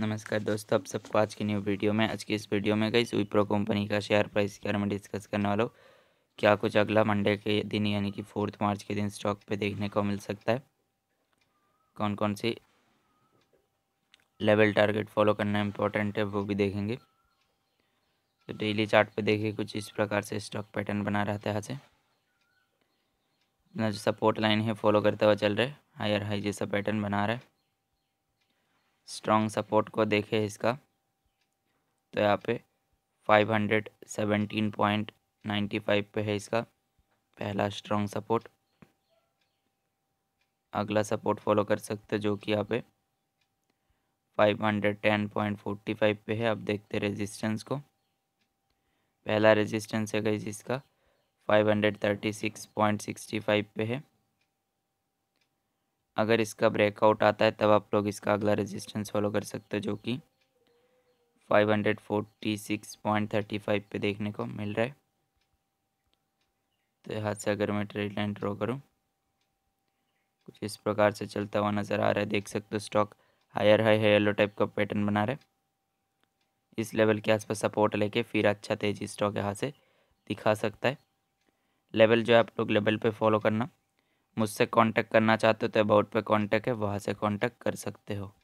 नमस्कार दोस्तों आप सबको आज की न्यू वीडियो में आज की इस वीडियो में गई विप्रो कंपनी का शेयर प्राइस के बारे में डिस्कस करने वाला हूँ क्या कुछ अगला मंडे के दिन यानी कि फोर्थ मार्च के दिन स्टॉक पे देखने को मिल सकता है कौन कौन सी लेवल टारगेट फॉलो करना इम्पोर्टेंट है वो भी देखेंगे तो डेली चार्ट पे देखिए कुछ इस प्रकार से स्टॉक पैटर्न बना रहता है यहाँ से अपना जो सपोर्ट लाइन है फॉलो करता हुआ चल रहा है हायर हाई जैसा पैटर्न बना रहा है स्ट्रांग सपोर्ट को देखे इसका तो यहाँ पे 517.95 पे है इसका पहला स्ट्रांग सपोर्ट अगला सपोर्ट फॉलो कर सकते हो जो कि यहाँ पे 510.45 पे है आप देखते रेजिस्टेंस को पहला रेजिस्टेंस है गई इसका 536.65 पे है अगर इसका ब्रेकआउट आता है तब आप लोग इसका अगला रेजिस्टेंस फॉलो कर सकते हो जो कि 546.35 पे देखने को मिल रहा है तो यहाँ से अगर मैं ट्रेड लाइन ड्रॉ करूँ कुछ इस प्रकार से चलता हुआ नज़र आ रहा है देख सकते हो स्टॉक हायर हाई है येलो टाइप का पैटर्न बना रहा है इस लेवल के आसपास सपोर्ट लेके फिर अच्छा तेजी स्टॉक यहाँ से दिखा सकता है लेवल जो है आप लोग लेवल पे फॉलो करना मुझसे कांटेक्ट करना चाहते हो तो अबाउट पे कांटेक्ट है वहाँ से कांटेक्ट कर सकते हो